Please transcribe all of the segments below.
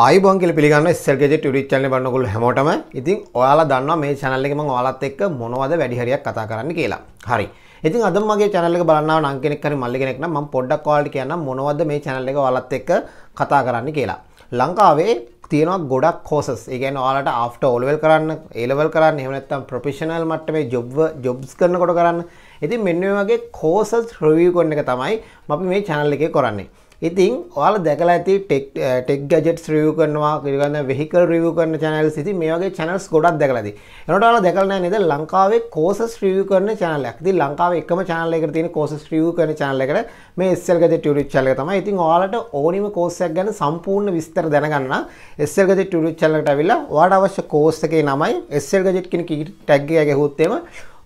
අයිබන් කියල පිගන්න සල්ගෙ ටිචල බන්නකුල් හැමෝටම ඉතින් ඔයාලා දන්න මේ චැනල්ලෙම ඔයාලත් එක්ක මොනවද වැඩිහරියක් කතා කරන්න කියලා හරි ඉතින් අදමගේ චැනල බලන්න අංකෙනෙක්කර මල්ලිගෙනෙක්න ම පොඩ්ඩක් කාල්ට කියන්න මොනවද මේ චැනල්ල එක ඔලත් එක්ක කතා කරන්න කියලා ලංකාවේ තියෙනවා ගොඩක් කෝසස් ඒගැන ඔයාලට ආෆ්ට ඔල්වල් කරන්න ඒලවල් කරන්න එහමනත්තම් ප්‍රපිෂනල් මට්ටමේ ජොබ් ජොබ්ස් කරන කොට කරන්න ඉතින් මෙන්න වගේ කෝසස් රවී කොන්න එක තමයි අපි මේ චැනල්ල එක කොරන්නේ ඉතින් ඔයාල දැකලා ඇති ටෙක් ගැජට් රිව කරනවා කිරගන්න වෙහිකල් රිව කරන චැනල් සිති මේ වගේ චැනල්ස් ගොඩක් දැකලති එනට ල දැකලන නද ලංකාවේ කෝසස් රිව කරන චැනල ඇති ලංකාව එකම චැනල එක තින කෝසස් රිව කරන චැනලකට මේ එස්සල් ගත ටියුරි චල තම ඉතින් ඔයාලට ඕනිම කෝසයක් ගැන සම්පූර්ණ විස්තර දැනගන්න එස්සල් ගත ටියුරි චලට ඇවිල්ලා වාට අවශ්‍ය කෝස්සකේ නමයි එස්සල් ගජට් කෙන ටැක්්ගය ගැහුත්තේම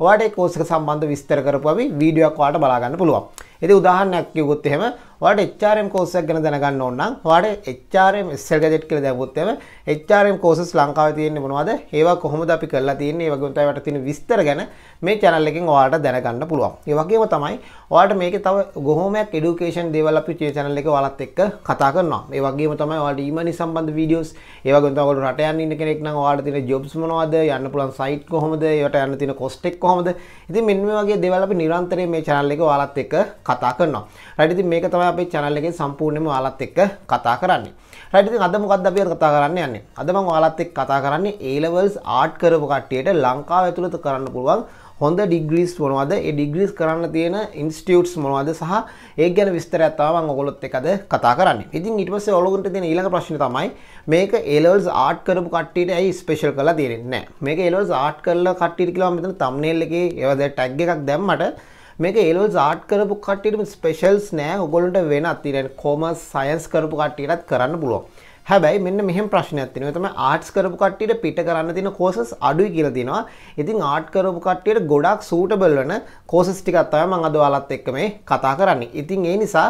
වාට කෝසක සම්බන්ධ විස්තර කරපු අපි වීඩියක් වාට බලාගන්න පුළුවන් ඉතින් උදාහරණයක් කිව්වොත් එහෙම ඔයාලට HRM course එකක් ගැන දැනගන්න ඕන නම් ඔයාලට HRM SL Gadget කියලා දැම්වොත් එහෙම HRM courses ලංකාවේ තියෙන්නේ මොනවද? ඒවා කොහොමද අපි කරලා තියෙන්නේ? ඒ වගේම තමයි ඔයාලට තියෙන විස්තර ගැන මේ channel එකෙන් ඔයාලට දැනගන්න පුළුවන්. ඒ වගේම තමයි ඔයාලට මේකේ තව ගොහොමයක් education දේවල් අපි මේ channel එකේ ඔයාලත් එක්ක කතා කරනවා. ඒ වගේම තමයි ඔයාලට e-money සම්බන්ධ videos, ඒ වගේම තමයි ඔයාලට රට යන්න ඉන්න කෙනෙක් නම් ඔයාලට තියෙන jobs මොනවද? යන්න පුළුවන් site කොහොමද? ඒවට යන්න තියෙන cost එක කොහොමද? ඉතින් මෙන්න මේ වගේ දේවල් අපි නිරන්තරයෙන් මේ channel එකේ ඔයාලත් එක්ක කතා කරනවා. රයිට් ඉතින් මේක තමයි අපේ channel එකේ සම්පූර්ණයෙන්ම ඔයාලත් එක්ක කතා කරන්නේ. රයිට් ඉතින් අද මොකද්ද අපි කතා කරන්න යන්නේ? අද මම ඔයාලත් එක්ක කතා කරන්නේ A levels art කරපු කට්ටියට ලංකාව ඇතුළත කරන්න පුළුවන් හොඳ ඩිග්‍රීස් මොනවද ඒ ඩිග්‍රීස් කරන්න තියෙන ඉන්ස්ටියුට්ස් මොනවද සහ ඒ ගැන විස්තරයක් තමයි මම ඔයගොල්ලොත් එක්ක අද කතා කරන්නේ. ඉතින් ඊට පස්සේ ඔයගොල්ලන්ට තියෙන ඊළඟ ප්‍රශ්නේ තමයි මේක A levels art කරපු කට්ටියට ඇයි ස්පෙෂල් කරලා තියෙන්නේ නැහැ. මේක A levels art කරලා කට්ටියට කියලා මම මෙතන thumbnail එකේ ඒවා දැන් tag එකක් දැම්මට මේක ඒලවල් ආට් කරපු කට්ටියටම ස්පෙෂල්ස් නෑ ඔගොල්ලන්ට වෙනත් ඉතින් කොමර්ස් සයන්ස් කරපු කට්ටියටත් කරන්න පුළුවන් හැබැයි මෙන්න මෙහම ප්‍රශ්නයක් තිනව තම ආට්ස් කරපු කට්ටියට පිට කරන්න තින කෝසස් අඩුයි කියලතිනවා ඉතින් ආට් කරපු කට්ටියට ගොඩක් සූටබල් වන කෝසස් ටිකත්තාව මං අද වාලත් එක්ක මේ කතා කරන්නේ ඉතින් ඒ නිසා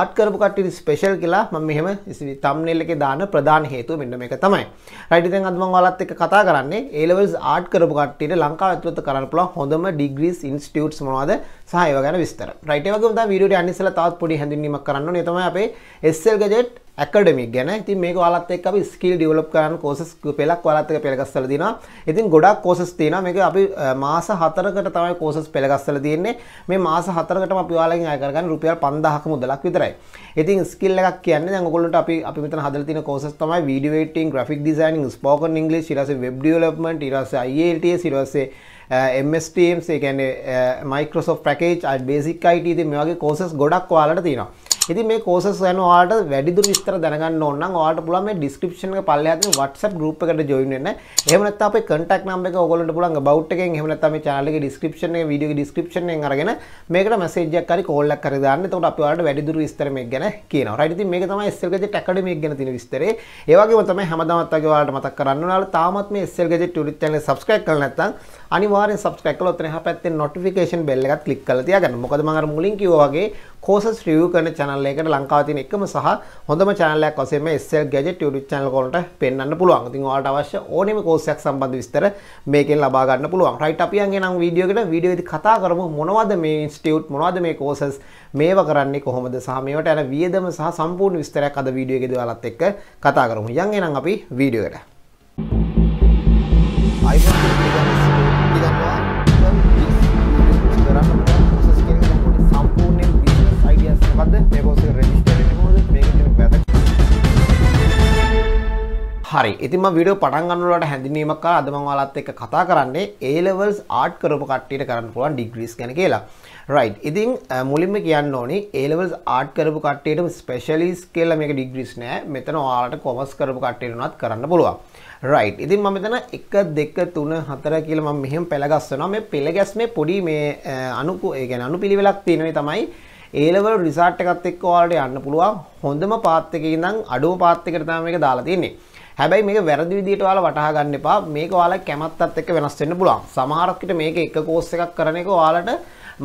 ආට් කරපු කට්ටිට ස්පේෂල් කියලා මම මෙහෙම තම්නෙල් එකේ දාන ප්‍රධාන හේතුව මෙන්න මේක තමයි රයිට් ඉතින් අද මං ඔයාලත් එක්ක කතා කරන්නේ A levels ආට් කරපු කට්ටියට ලංකාව ඇතුළත කරන්න පුළුවන් හොඳම ඩිග්‍රීස් ඉන්ස්ටිටියුට්ස් මොනවද සහ ඒවා ගැන විස්තර රයිට් ඒ වගේම තමයි වීඩියෝට යන්න ඉස්සලා තවත් පොඩි හැඳින්වීමක් කරන්න ඕනේ තමයි අපේ SL gadget ඇකඩමි ගැන ඉතින් මේක ඔයාලත් එක්ක අපි ස්කිල් ඩෙවලොප් කරන කෝසස් පෙළක් ඔයාලත් එක්ක පෙළගස්සලා දිනවා. ඉතින් ගොඩක් කෝසස් තියෙනවා. මේක අපි මාස 4කට තමයි කෝසස් පෙළගස්සලා තියෙන්නේ. මේ මාස 4කටම අපි ඔයාලගෙන් අය කරගන්න රුපියල් 5000ක මුදලක් විතරයි. ඉතින් ස්කිල් එකක් කියන්නේ දැන් ඔයගොල්ලන්ට අපි අපි මෙතන හදලා තියෙන කෝසස් තමයි video editing, graphic designing, spoken english, ඊට පස්සේ web development, ඊට පස්සේ IELTS, ඊට පස්සේ MS Teams, ඒ කියන්නේ Microsoft package, basic IT ඉතින් මේ වගේ කෝසස් ගොඩක් ඔයාලට තියෙනවා. ඉතින් මේ කෝසස් ගැන ඔයාලට වැඩිදුර විස්තර දැනගන්න ඕන නම් ඔයාලට පුළුවන් මේ description එක පල්ලෙහා තියෙන WhatsApp group එකට join වෙන්න. එහෙම නැත්නම් අපේ contact number එක ඕගොල්ලන්ට පුළුවන් about එකෙන් එහෙම නැත්නම් මේ channel එකේ description එකේ video එකේ description එකෙන් අරගෙන මේකට message එකක් හරි call එකක් හරි දාන්න. එතකොට අපි ඔයාලට වැඩිදුර විස්තර මේක ගැන කියනවා. right? ඉතින් මේක තමයි SL Gadget Academy එක ගැන තියෙන විස්තරේ. ඒ වගේම තමයි හැමදාමත් වගේ ඔයාලට මතක් කරන්න ඕන. තාමත් මේ SL Gadget YouTube channel එක subscribe කරලා නැත්නම් අනිවාරෙන් සබස්ක්‍රයිබ් කළොත් එතන එහා පැත්තේ notification bell එකත් click කරලා තියාගන්න. මොකද මම අර මුලින් කිව්වා වගේ කෝසස් රිව් කරන channel එකට ලංකාවේ තියෙන එකම සහ හොඳම channel එකක් වශයෙන් මේ SL Gadget YouTube channel කොලට පෙන්වන්න පුළුවන්. ඉතින් ඔයාලට අවශ්‍ය ඕනෙම කෝස් එකක් සම්බන්ධ විස්තර මේකෙන් ලබා ගන්න පුළුවන්. right අපි යන් එනම් වීඩියෝ එකට වීඩියෝ එකදී කතා කරමු මොනවද මේ ඉන්ස්ටිටියුට් මොනවද මේ කෝසස් මේව කරන්නේ කොහොමද සහ මේවට යන වියදම සහ සම්පූර්ණ විස්තරයක් අද වීඩියෝ එකේදී ඔයාලත් එක්ක කතා කරමු. යන් එනම් අපි වීඩියෝ එකට. iPhone හරි ඉතිම වීඩියෝ පටන් ගන්නවලට හැඳින්වීමක් කරලා අද මම ඔයාලත් එක්ක කතා කරන්නේ A levels art කරපු කට්ටියට කරන්න පුළුවන් ඩිග්‍රීස් ගැන කියලා. right. ඉතින් මුලින්ම කියන්න ඕනි A levels art කරපු කට්ටියටම specialist කියලා මේක ඩිග්‍රීස් නෑ. මෙතන ඔයාලට commerce කරපු කට්ටියට උනත් කරන්න පුළුවන්. right. ඉතින් මම මෙතන 1 2 3 4 කියලා මම මෙහෙම පෙළ ගස්සනවා. මේ පෙළ ගැස්මේ පොඩි මේ අනු ඒ කියන්නේ අනුපිළිවෙලක් තියෙන මේ තමයි ඒලවල් රිසාට් එකත් එක්ක ඔයාලට යන්න පුළුවන්. හොඳම පාත් එකේ ඉඳන් අඩුම පාත් එකට තමයි මේක දාලා තියෙන්නේ. හැබැයි මේක වැරදි විදිහට ඔයාලා වටහා ගන්න එපා. මේක ඔයාලා කැමැත්තත් එක්ක වෙනස් වෙන්න පුළුවන්. සමහරක්කට මේක එක කෝස් එකක් කරන එක ඔයාලට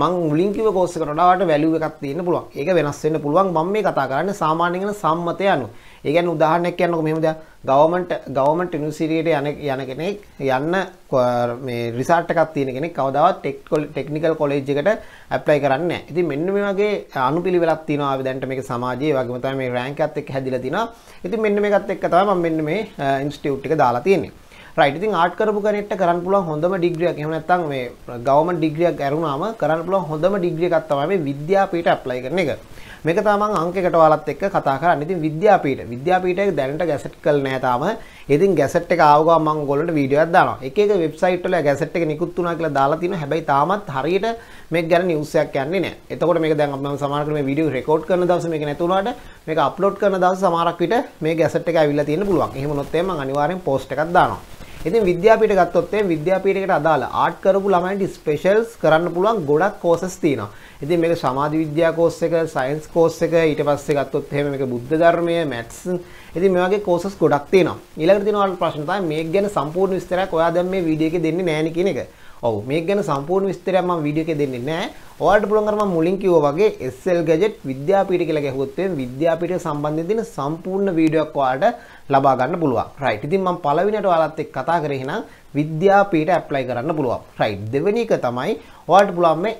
මං මුලින් කිව්ව කෝස් එකට වඩා ඔයාලට වැලියු එකක් තියෙන්න පුළුවන්. ඒක වෙනස් වෙන්න පුළුවන්. මම මේ කතා කරන්නේ සාමාන්‍යයෙන් සම්මතය අනුව. ඒ කියන්නේ උදාහරණයක් කියන්නකො මෙහෙම දෙයක්. ගවමන්ට ගවමට නිසිරියට යන යන කෙනෙක් යන්න මේ රිසාට්ටකක් තියෙන කෙනෙක් කවදාවත් ටෙක්කොල් ටෙක්නිකල් කොලේජ් එකට ඇප්ලයි කරන්න ඉතින් මෙන්න මේ වගේ අනුපිළිවෙලක් තියෙනවා අපි දැන්ට මේක සමාජයේ වගේම තමයි මේ රෑන්ක් එකත් එක්ක හැදිලා තිනවා ඉතින් මෙන්න මේකත් එක්ක තමයි මම මෙන්න මේ ඉන්ස්ටිටියුට් එක දාලා තියෙන්නේ රයිට් ඉතින් ආට් කරපු කෙනෙක්ට කරන්න පුළුවන් හොඳම ඩිග්‍රියක් එහෙම නැත්නම් මේ ගවර්න්මන්ට් ඩිග්‍රියක් අරුණාම කරන්න පුළුවන් හොඳම ඩිග්‍රිය එකක් තමයි මේ විද්‍යාපීඨ ඇප්ලයි කරන එක. මේක තමන් අංකයකට ඔයාලත් එක්ක කතා කරන්නේ. ඉතින් විද්‍යාපීඨ විද්‍යාපීඨය දැනට ගැසට් කළ නැහැ තාම. ඉතින් ගැසට් එක ආව ගමන් මම ඔයගොල්ලන්ට වීඩියෝ එකක් දානවා. එක එක වෙබ්සයිට් වල ගැසට් එක නිකුත් වුණා කියලා දාලා තිනවා. හැබැයි තාමත් හරියට මේක ගැන නිවුස් එකක් යන්නේ නැහැ. එතකොට මේක දැන් මම සමහර කර මේ වීඩියෝ රෙකෝඩ් කරන දවසේ මේක නැති වුණාට මේක අප්ලෝඩ් කරන දවසේ සමහරක් විට මේ ගැසට් එක ඇවිල්ලා තියෙන්න පුළුවන්. එහෙම නොත් එහෙනම් මම අනිවාර්යෙන් පෝස්ට් එකක් දානවා. ඉතින් විද්‍යාපීඨ ගත්තොත් එම් විද්‍යාපීඨයකට අදාළ ආර්ට් කරපු ළමයින්ට ස්පෙෂල්ස් කරන්න පුළුවන් ගොඩක් කෝසස් තියෙනවා. ඉතින් මේක සමාජ විද්‍යා කෝස් එක, සයන්ස් කෝස් එක, ඊට පස්සේ ගත්තොත් එහෙම මේක බුද්ධ ධර්මය, මැත්ස් ඉතින් මේ වගේ කෝසස් ගොඩක් තියෙනවා. ඊළඟට තියෙනවා ප්‍රශ්න තමයි මේක ගැන සම්පූර්ණ විස්තරයක් ඔයා දැන් මේ වීඩියෝ එකේ දෙන්නේ නැහැ නේ කියන එක. ඔව් මේක ගැන සම්පූර්ණ විස්තරයක් මම වීඩියෝ එකේ දෙන්නේ නැහැ. ඔයාලට පුළුවන් අර මම මුලින් කිව්වා වගේ SL Gadget විද්‍යාපීඨ කියලා ගැහුවොත් එම් විද්‍යාපීඨය සම්බන්ධයෙන් දෙන සම්පූර්ණ වීඩියෝක් ඔයාලට ලබා ගන්න පුළුවන්. right. ඉතින් මම පළවෙනියට ඔයාලත් එක්ක කතා කරේ එහෙනම් විද්‍යාපීට ඇප්ලයි කරන්න පුළුවන් රයි් දෙවැනි එක තමයි ඔයාට පුළුවන් මේ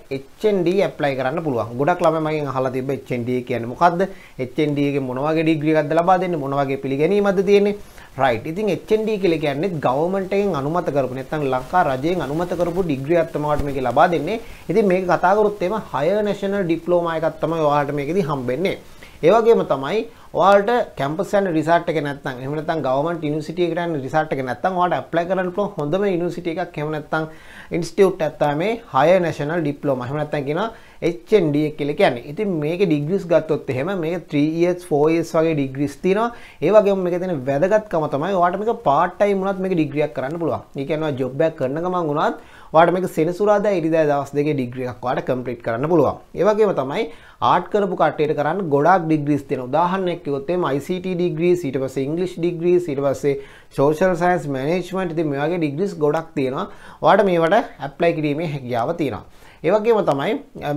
HND ඇප්ලයි කරන්න පුළුවන් ගොඩක් ළමයි මගෙන් අහලා තිබ්බ HND කියන්නේ මොකද්ද HND එකේ මොන වගේ ඩිග්‍රී එකක්ද ලබා දෙන්නේ මොන වගේ පිළිගැනීමක්ද තියෙන්නේ රයිට් ඉතින් HND කියලා කියන්නේ ගවර්න්මන්ට් එකෙන් අනුමත කරපු නැත්නම් ලංකා රජයෙන් අනුමත කරපු ඩිග්‍රියක් තමයි ඔයාලට මේක ලබා දෙන්නේ. ඉතින් මේක කතා කරොත් එම හයර් නැෂනල් ඩිප්ලෝමා එකක් තමයි ඔයාලට මේකෙදි හම්බෙන්නේ. ඒවගේම තමයි ඔයාලට කැම්පස් යන රිසර්ට් එක නැත්නම් එහෙම නැත්නම් ගවර්න්මන්ට් යුනිවර්සිටි එකට යන රිසර්ට් එක නැත්නම් ඔයාලට ඇප්ලයි කරන්න පුළුවන් හොඳම යුනිවර්සිටි එකක් එහෙම නැත්නම් ඉන්ස්ටිටියුට් එකක් තමයි හයර් නැෂනල් ඩිප්ලෝමා එහෙම නැත්නම් කියනවා HND කියලා කියන්නේ. ඉතින් මේකේ ඩිග්‍රීස් ගත්තොත් එහෙම මේක 3 years 4 years වගේ ඩිග්‍රීස් තියෙනවා. ඒ වගේම මේකේ තියෙන වැදගත්කම තමයි ඔයාලට මේක part time වුණත් මේක ඩිග්‍රියක් කරන්න පුළුවන්. ඒ කියනවා ජොබ් එකක් කරන ගමන් වුණත් වාට මේක සෙනසුරාදා ඉරිදා දවස් දෙකේ ඩිග්‍රී එකක් වාට කම්ප්ලීට් කරන්න පුළුවන්. ඒ වගේම තමයි ආට් කරපු කට්ටියට කරන්න ගොඩාක් ඩිග්‍රීස් තියෙනවා. උදාහරණයක් කිව්වොත් එimhe ICT ඩිග්‍රීස් ඊට පස්සේ ඉංග්‍රීසි ඩිග්‍රීස් ඊට පස්සේ සෝෂල් සයන්ස් මැනේජ්මන්ට් ඉතින් මේ වගේ ඩිග්‍රීස් ගොඩක් තියෙනවා. වාට මේවට ඇප්ලයි කිරීමේ හැකියාව තියෙනවා. ඒවගේම තමයි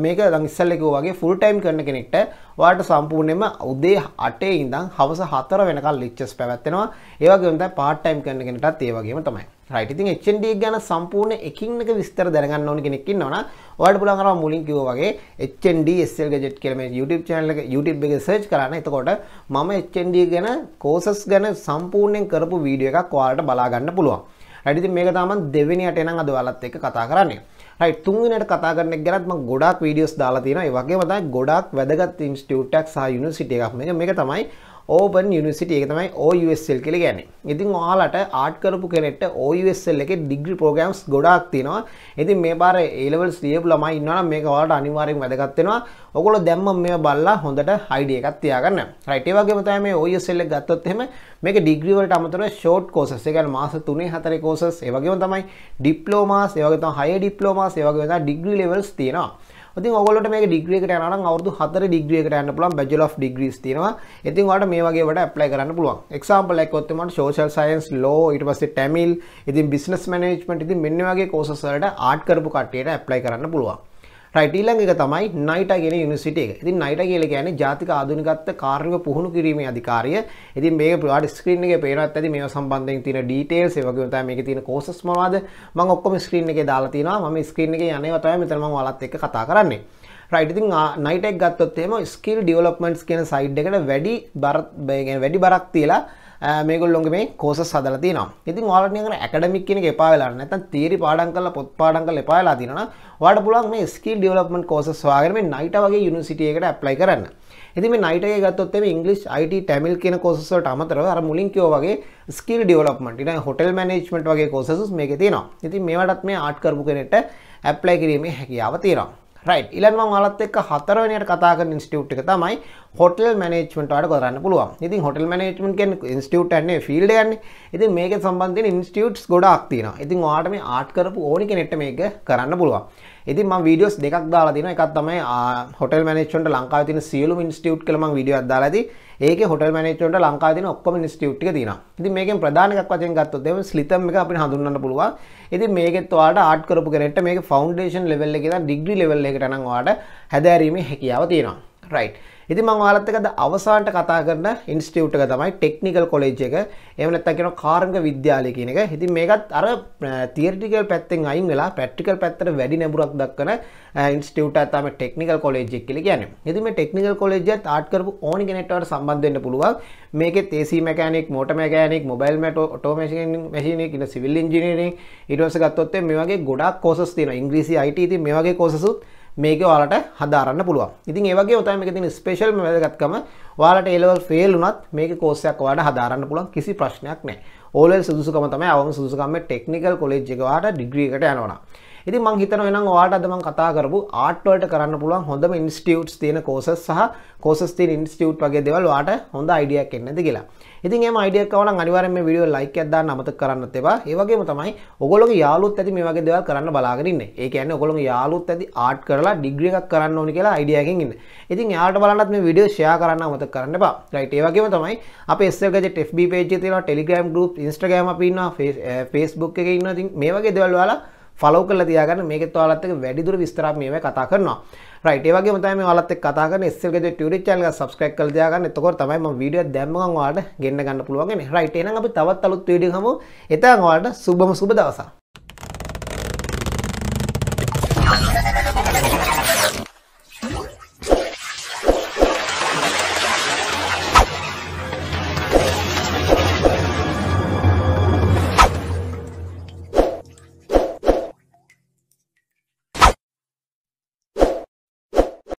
මේක ලංස්සල්ලකෝ වගේ ෆුල් ටයිම් කරන කෙනෙක්ට වාට සම්පූර්ණයම උදේ අටේ ඉඳං හවස හතර වෙනකල් ලිච්චස් පැවැත්වෙනවා ඒවගේම පාට්ටයිම් කරන කෙනටත් ඒවගේම තමයි රයිට් ඉතින් HND එක ගැන සම්පූර්ණ එකින් එක විස්තර දැනගන්න ඕන කෙනෙක් ඉන්නවනම් ඔයාලට පුළුවන් අර මුලින් කිව්වා වගේ HND SL gadget කියලා මේ YouTube channel එක YouTube එකේ search කරන්න. එතකොට මම HND ගැන courses ගැන සම්පූර්ණයෙන් කරපු වීඩියෝ එකක් ඔයාලට බලා ගන්න පුළුවන්. රයිට් ඉතින් මේක තමයි දෙවෙනියට එනං අද ඔයාලත් එක්ක කතා කරන්නේ. රයිට් තුන්වෙනියට කතා කරන එක ගැනත් මම ගොඩාක් වීඩියෝස් දාලා තියෙනවා. ඒ වගේම තමයි ගොඩාක් වැදගත් ඉන්ස්ටිටියුට් එකක් සහ යුනිවර්සිටි එකක් මේක. මේක තමයි ඕපන් යුනිසිටිය එක තමයි ඕUSල් කෙලි ගැන ඉතින් ඔයාලට ආට් කරපු කෙනෙට ඕUSල් එක ඩිග්‍රි පෝගම්ස් ගොඩක් තිනවා ඉතින් මේ බාර ඒලවල් සියපු ළමයි ඉන්නවනම් මේක ඔයාලට අනිවාර්යෙන් වැදගත් වෙනවා ඔයගොල්ලෝ දැම්ම මේ බලලා හොඳට අයිඩිය එකක් තියාගන්න රයිට් ඒ වගේම තමයි මේ OUSL එක ගත්තොත් එහෙම මේක ඩිග්‍රී වලට අමතරව ෂෝට් කෝසස් ඒ කියන්නේ මාස 3 4 කෝසස් ඒ වගේම තමයි ඩිප්ලෝමාස් ඒ වගේ තමයි හයර් ඩිප්ලෝමාස් ඒ වගේ තමයි ඩිග්‍රී ලෙවල්ස් තියෙනවා ඉතින් ඔයගොල්ලන්ට මේක ඩිග්‍රී එකට යනවා නම් අවුරුදු 4 ඩිග්‍රී එකට යන්න පුළුවන් බැචලර් ඔෆ් ඩිග්‍රීස් තියෙනවා. ඉතින් ඔයාලට මේ වගේ වැඩ ඇප්ලයි කරන්න පුළුවන්. එක්සැම්පල් එකක් ඔත්තේ මට සෝෂල් සයන්ස්, ලෝ, ඊට පස්සේ ටැමිල්, ඉතින් බිස්නස් මැනේජ්මන්ට් ඉතින් මෙන්න වගේ කෝසස් වලට ආට් කරපු කට්ටියට ඇප්ලයි කරන්න පුළුවන්. රයිටීලං එක තමයි නයිට කියෙන යුනිසිට එක ඉතින් නයිට කියල කියන ජාතික ආදුනිගත්ත කාරණක පුහුණු කිරීම අධිකාරය ඉතින් මේ පට ස්ක්‍රීන් එක පේනත් ඇති මේ සම්බන්ධයෙන් තින ඩීටේල් සවගත මේ තින කෝසස්මවාද මං ඔක්කොම ස්ක්‍රීන් එක දාලතින ම ස්ක්‍රීන් එක යනවතය මෙතරම වලත් එක කතා කරන්නේ රයිටඉතින් නයිටක් ගත්තොත්තේම ස්කිල් ඩියවලොප්මන්ට්ස් කියන සයිඩ් එකට වැඩි බරත් වැඩි බරක් තියලා මේගොල්ලොන්ගේ මේ කෝස සදල තිනවා ඉතින් වාලනයක ඇකඩමික් කෙනෙක් එපා වෙලා නැත්නම් තීරි පාඩම් කරලා පොත් පාඩම් කරලා එපා වෙලා තිනවනම් ඔයාලට පුළුවන් මේ ස්කිල් ඩෙවලොප්මන්ට් කෝසස් හොයාගෙන මේ නයිටා වගේ යුනිවර්සිටි එකකට ඇප්ලයි කරන්න. ඉතින් මේ නයිට් එකේ ගත්තොත් එමේ ඉංග්‍රීසි IT ටැමිල් කියන කෝසස් වලට අමතරව අර මුලින් කිව්වා වගේ ස්කිල් ඩෙවලොප්මන්ට් ඊට හොටෙල් මැනේජ්මන්ට් වගේ කෝසස් මේකේ තියෙනවා. ඉතින් මේවටත් මේ ආට් කරපු කෙනෙක්ට ඇප්ලයි කිරීමේ හැකියාව තියෙනවා. රයි ඉලන්ම මලත් එක් හතරවනයට කතාක ඉස්ටියුට් එක තමයි හොටල් මනේජ්මට අඩ කරන්න පුළුව ඉති හොටල් මනේජ්මන් කෙන් ඉස්ටියුට් න්නේ ෆිල්ඩ ගන්න ඉති මේක සම්බන්ධ ඉන්ස්ටියුට්ස් ගොඩක් තින ඉතින් වාටම ආට් කරපු ඕනි කෙනෙට් මේක කරන්න පුළුව ඉති ම විඩියෝස් දෙකක් දාලා දින එකත් තමයි හොටල් මනේච්මට ලංකාව තින සියලු ඉන්ස්ටියුට් කළම විඩිය අදාලදී ඒක හොටල් මැනේජ්මන්ට් ලංකාවේ තියෙන ඔක්කොම ඉන්ස්ටිටියුට් එක තියෙනවා. ඉතින් මේකෙන් ප්‍රධාන එකක් වශයෙන් ගත්තොත් එහෙනම් ස්ලිතම් එක අපිට හඳුන්වන්න පුළුවන්. ඉතින් මේකෙත් ඔයාලට ආට් කරපු කෙනෙක්ට මේක ෆවුන්ඩේෂන් ලෙවල් එකේ ඉඳන් ඩිග්‍රී ලෙවල් එකට නම් ඔයාලට හැදෑරීමේ හැකියාව තියෙනවා. රයිට් ඉති මං වාලත්තකද අවසාන්ට කතා කරන ඉන්ස්ටියුට්ක තමයි ටෙක්නිකල් කොලේජ් එක එමනත් කියෙන කාරග විද්‍යාලය කියන එක හිති මේකත් අර තීරටිකල් පැත්තෙන් අයින් වෙලා පැට්ටිකල් පැත්තර වැඩි නැබුරක් දක්කන ඉන්ස්ටියුට තම ටෙක්නිකල් කොලේජ් එක් කියල ගැන එතිම ටෙක්නිකල් කොලේජත් ආටකරපු ඕනි ගෙනටවට සම්බන්ධන්න පුළුවන් මේක තේසි මකෑනෙක් මෝට මකෑනෙක් මොබයිල් මට ටෝමේෂන් මශන කියන සිවිල් ඉජිනීරින් ඉටවස ගත්තොත්තේ මේ වගේ ගොඩක් කෝසස් තින ඉංග්‍රීසි අයිට ති මේ වගේ කෝසසුත් මේක ඔයාලට හදාරන්න පුළුවන්. ඉතින් ඒ වගේ ඔතන මේකේ තියෙන ස්පෙෂල්ම වැදගත්කම ඔයාලට A level fail වුණත් මේක කෝස් එකක් ඔයාලට හදාරන්න පුළුවන් කිසි ප්‍රශ්නයක් නැහැ. ඕලෙල් සුදුසුකම තමයි අවම සුදුසුකම මේ ටෙක්නිකල් කොලෙජ් එක ඔයාලට ඩිග්‍රී එකට යනවා. ඉතින් මං හිතනවා එහෙනම් ඔයාලට අද මං කතා කරපු ආර්ට් වලට කරන්න පුළුවන් හොඳම ඉන්ස්ටිටියුට්ස් තියෙන කෝසස් සහ කෝසස් තියෙන ඉන්ස්ටිටියුට් වගේ දේවල් ඔයාලට හොඳ අයිඩියාවක් එන්න ඇති කියලා. ඉතින් එහෙම අයිඩියාවක් ආව නම් අනිවාර්යෙන් මේ වීඩියෝ ලයික් එකක් දාන්න අමතක කරන්නත් එපා. ඒ වගේම තමයි ඔයගොල්ලෝගේ යාළුවොත් ඇති මේ වගේ දේවල් කරන්න බලාගෙන ඉන්නේ. ඒ කියන්නේ ඔයගොල්ලෝගේ යාළුවොත් ඇති ආර්ට් කරලා ඩිග්‍රී එකක් කරන්න ඕනි කියලා අයිඩියාවකින් ඉන්න. ඉතින් යාළුවට බලන්නත් මේ වීඩියෝ ෂෙයා කරන්න අමතක කරන්න එපා. රයිට් ඒ වගේම තමයි අපේ SL gadget FB page එකේ තියෙනවා Telegram group, Instagram අපි ඉන්නවා, eh, Facebook එකේ ඉන්නවා. ඉතින් මේ වගේ දේවල් ඔයාලා ෆලෝ කල තියාගන්න මේක තුවාලත් එක වැඩිදුර විස්තරක් මේවා කතා කරනවා. රයිට් ඒ වගේම තමයි මේ ඔයාලත් එක්ක කතා කරන SL ගෙදේ ටියුටර් channel එක subscribe කරලා තියාගන්න. එතකොට තමයි මම වීඩියෝ එක දැම්ම ගමන් ඔයාලට ගෙන්න ගන්න පුළුවන් වෙන්නේ. රයිට් එහෙනම් අපි තවත් අලුත් වීඩියෝ එකක් හමු. එතන ඔයාලට සුබම සුබ දවසක්.